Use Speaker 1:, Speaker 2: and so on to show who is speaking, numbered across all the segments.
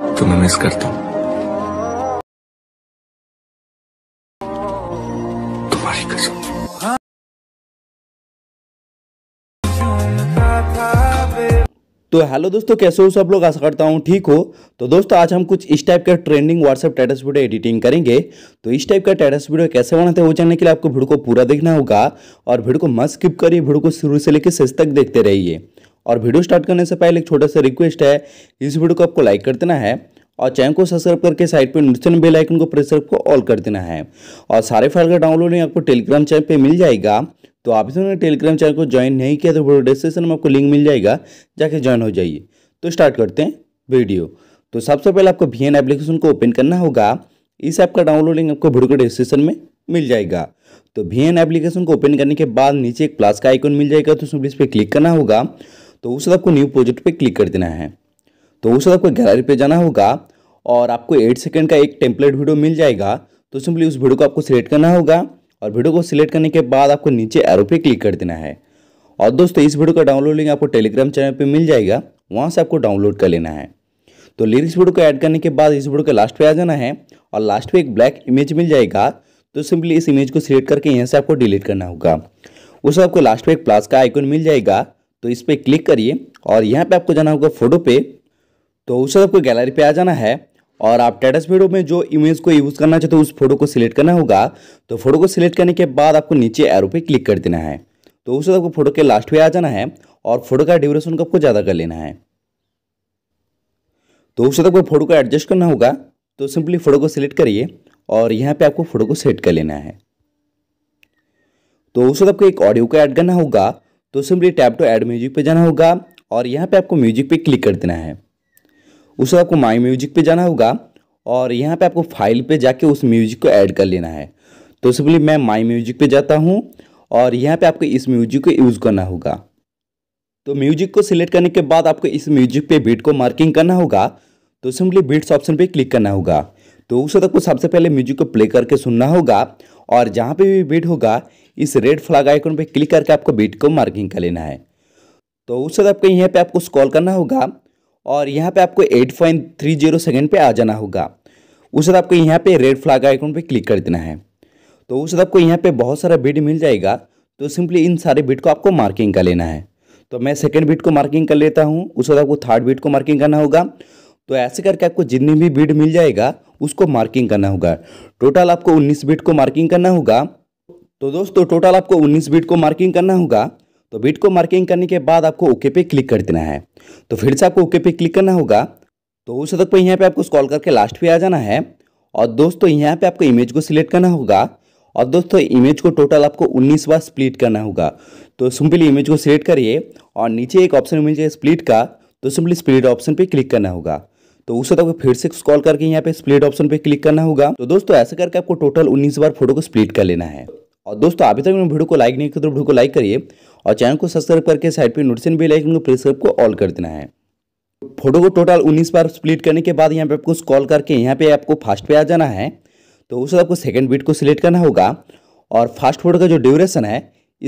Speaker 1: तुम्हें तो मिस करता हूँ तुम्हारी कसम तो हेलो दोस्तों कैसे हो सब लोग आशा करता हूँ ठीक हो तो दोस्तों आज हम कुछ इस टाइप का trending WhatsApp status video editing करेंगे तो इस टाइप का टेटस वीडियो कैसे बनाते हैं वो जानने के लिए आपको वीडियो को पूरा देखना होगा और वीडियो को मत स्किप करिए वीडियो को शुरू से लेकर शेष तक देखते रहिए और वीडियो स्टार्ट करने से पहले एक छोटा सा रिक्वेस्ट है इस वीडियो को आपको लाइक कर देना है और चैनल को सब्सक्राइब करके साइड पर नोटिफिकेशन बेल आइकन को प्रेस को ऑल कर देना है और सारे फाइल का डाउनलोड आपको टेलीग्राम चैनल पर मिल जाएगा तो आप इसमें टेलीग्राम चैनल को ज्वाइन नहीं किया तो वीडियो डिस्क्रिप्शन में आपको लिंक मिल जाएगा जाके ज्वाइन हो जाइए तो स्टार्ट करते हैं वीडियो तो सबसे पहले आपको वी एन एप्लीकेशन को ओपन करना होगा इस ऐप का डाउनलोड आपको वीडियो के डिस्क्रिप्शन में मिल जाएगा तो वी एप्लीकेशन को ओपन करने के बाद नीचे एक प्लस का आइकन मिल जाएगा तो उसमें इस पर क्लिक करना होगा तो उसके बाद आपको न्यू प्रोजेक्ट पे क्लिक कर देना है तो उसके बाद आपको गैलरी पे जाना होगा और आपको एट सेकेंड का एक टेम्पलेट वीडियो मिल जाएगा तो सिंपली उस वीडियो को आपको सिलेक्ट करना होगा और वीडियो को सिलेक्ट करने के बाद आपको नीचे एरो पे क्लिक कर देना है और दोस्तों इस वीडियो का डाउनलोड लिंक आपको टेलीग्राम चैनल पे मिल जाएगा वहाँ से आपको डाउनलोड कर लेना है तो लिरिक्स वीडियो को ऐड करने के बाद इस वीडियो के लास्ट पे आ जाना है और लास्ट पे एक ब्लैक इमेज मिल जाएगा तो सिंपली इस इमेज को सिलेक्ट करके यहाँ से आपको डिलीट करना होगा उस आपको लास्ट पे एक प्लस का आइकन मिल जाएगा तो इस पर क्लिक करिए और यहाँ पे आपको जाना होगा फोटो पे तो उस आपको गैलरी पे आ जाना है और आप टेटस वीडियो में जो इमेज को यूज़ करना चाहते हो उस फोटो को सिलेक्ट करना होगा तो फोटो को सिलेक्ट करने के बाद आपको नीचे एरो पे क्लिक कर देना है तो उस आपको फोटो के लास्ट पे आ जाना है और फोटो का ड्यूरेशन को आपको ज़्यादा कर लेना है तो उस आपको फोटो को एडजस्ट करना होगा तो सिंपली फोटो को सिलेक्ट करिए और यहाँ पे आपको फोटो को सेट कर लेना है तो उस आपको एक ऑडियो को ऐड करना होगा तो simply tap to add music पे जाना होगा और यहाँ पे आपको म्यूजिक पे क्लिक कर देना है उसे आपको माई म्यूजिक पे जाना होगा और यहाँ पे आपको फाइल पे जाके उस म्यूजिक को ऐड कर लेना है तो सिंपली मैं माई म्यूजिक पे जाता हूँ और यहाँ पे आपको इस म्यूजिक को यूज़ करना होगा तो म्यूजिक को सिलेक्ट करने के बाद आपको इस म्यूजिक पे बीट को मार्किंग करना होगा तो सिंपली बीट्स ऑप्शन पे क्लिक करना होगा तो उसको सबसे पहले म्यूजिक को प्ले करके सुनना होगा और जहाँ पे भी बीट होगा इस रेड फ्लैग आइकन पर क्लिक करके आपको बीट को मार्किंग कर लेना है तो उस वक्त आपको यहाँ पे आपको स्कॉल करना होगा और यहाँ पे आपको 8.30 सेकेंड पे आ जाना होगा उस वक्त आपको यहाँ पे रेड फ्लैग आइकन पे क्लिक कर देना है तो उस वक्त आपको यहाँ पे बहुत सारा बीट मिल जाएगा तो सिंपली इन सारे बीट को आपको मार्किंग कर लेना है तो मैं सेकेंड बीट को मार्किंग कर लेता हूँ उस वक्त आपको थर्ड बीट को मार्किंग करना होगा तो ऐसे करके आपको जितनी भी बीट मिल जाएगा उसको मार्किंग करना होगा टोटल आपको उन्नीस बीट को मार्किंग करना होगा तो दोस्तों टोटल आपको 19 बीट को मार्किंग करना होगा तो बीट को मार्किंग करने के बाद आपको ओके पे क्लिक कर देना है तो फिर से आपको ओके पे क्लिक करना होगा तो उस तक पर यहाँ पे आपको स्कॉल करके लास्ट पे आ जाना है और दोस्तों यहाँ पे आपको इमेज को सिलेक्ट करना होगा और दोस्तों इमेज को टोटल आपको 19 बार स्प्लिट करना होगा तो सिंपली इमेज को सिलेक्ट करिए और नीचे एक ऑप्शन मिल जाए स्प्लिट का तो सिंपली स्प्लिट ऑप्शन पर क्लिक करना होगा तो उस तक फिर से कॉल करके यहाँ पे स्प्लिट ऑप्शन पे क्लिक करना होगा तो दोस्तों ऐसा करके आपको टोटल 19 बार फोटो को स्प्लिट कर लेना है और दोस्तों अभी तक वीडियो को लाइक नहीं किया तो वीडियो को लाइक करिए और चैनल को सब्सक्राइब करके साइड पर नोटिफिकेशन भी लाइक को प्रेस को ऑल कर देना है फोटो को टोटल 19 बार स्प्लिट करने के बाद यहाँ पे आपको स्कॉल करके यहाँ पे आपको फास्ट पे आ जाना है तो उस आपको सेकंड बीट को सिलेक्ट करना होगा और फास्ट फोटो का जो ड्यूरेशन है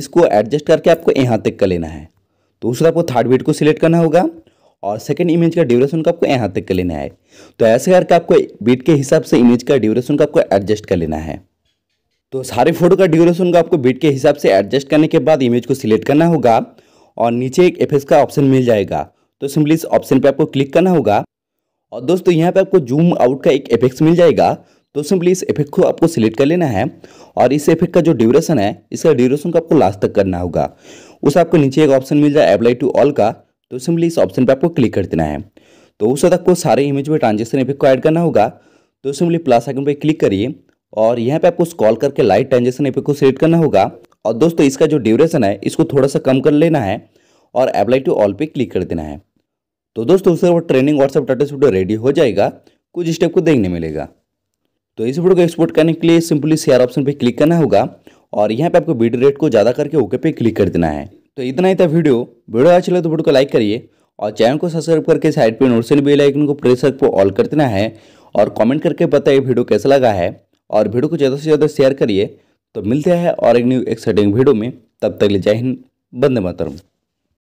Speaker 1: इसको एडजस्ट करके आपको यहाँ तक कर लेना है तो उस आपको थर्ड बीट को सिलेक्ट करना होगा और सेकंड इमेज का ड्यूरेशन का आपको यहाँ तक कर लेना है तो ऐसे करके आपको बीट के हिसाब से इमेज का ड्यूरेशन का आपको एडजस्ट कर लेना है तो सारे फोटो का ड्यूरेशन को आपको बीट के हिसाब से एडजस्ट करने के बाद इमेज को सिलेक्ट करना होगा और नीचे एक एफएस का ऑप्शन मिल जाएगा तो सिंपली इस ऑप्शन पर आपको क्लिक करना होगा और दोस्तों यहाँ पे आपको जूम आउट का एक इफेक्ट मिल जाएगा तो सिंपली इस इफेक्ट को आपको सिलेक्ट कर लेना है और इस इफेक्ट का जो ड्यूरेशन है इसका ड्यूरेशन को आपको लास्ट तक करना होगा उस आपको नीचे एक ऑप्शन मिल जाए अप्लाई टू ऑल का तो सिंपली इस ऑप्शन पर आपको क्लिक कर देना है तो उस वक्त आपको सारे इमेज में ट्रांजेक्शन इफेक्ट को ऐड करना होगा तो सिंपली प्लस आइकन पर क्लिक करिए और यहाँ पे आपको कॉल करके लाइट ट्रांजेक्शन पे को सेलेक्ट करना होगा और दोस्तों इसका जो ड्यूरेशन है इसको थोड़ा सा कम कर लेना है और अप्लाई टू ऑल पे क्लिक कर देना है तो दोस्तों उससे वो training WhatsApp data studio ready हो जाएगा कुछ स्टेप को देखने मिलेगा तो इस वीडियो को एक्सपोर्ट करने के लिए सिंपली शेयर ऑप्शन पर क्लिक करना होगा और यहाँ पर आपको वीडियो रेट को ज़्यादा करके ओके पे क्लिक कर देना है तो इतना ही था वीडियो वीडियो अच्छा लगे तो वीडियो को लाइक करिए और चैनल को सब्सक्राइब करके साइड पर नोटिफिकेशन बेल आइकन को प्रेस को ऑल कर देना है और कमेंट करके बताइए वीडियो कैसा लगा है और वीडियो को ज़्यादा से ज़्यादा शेयर करिए तो मिलते हैं और एक न्यू एक्साइटिंग वीडियो में तब तक ले जय हिंद बंदे मातरम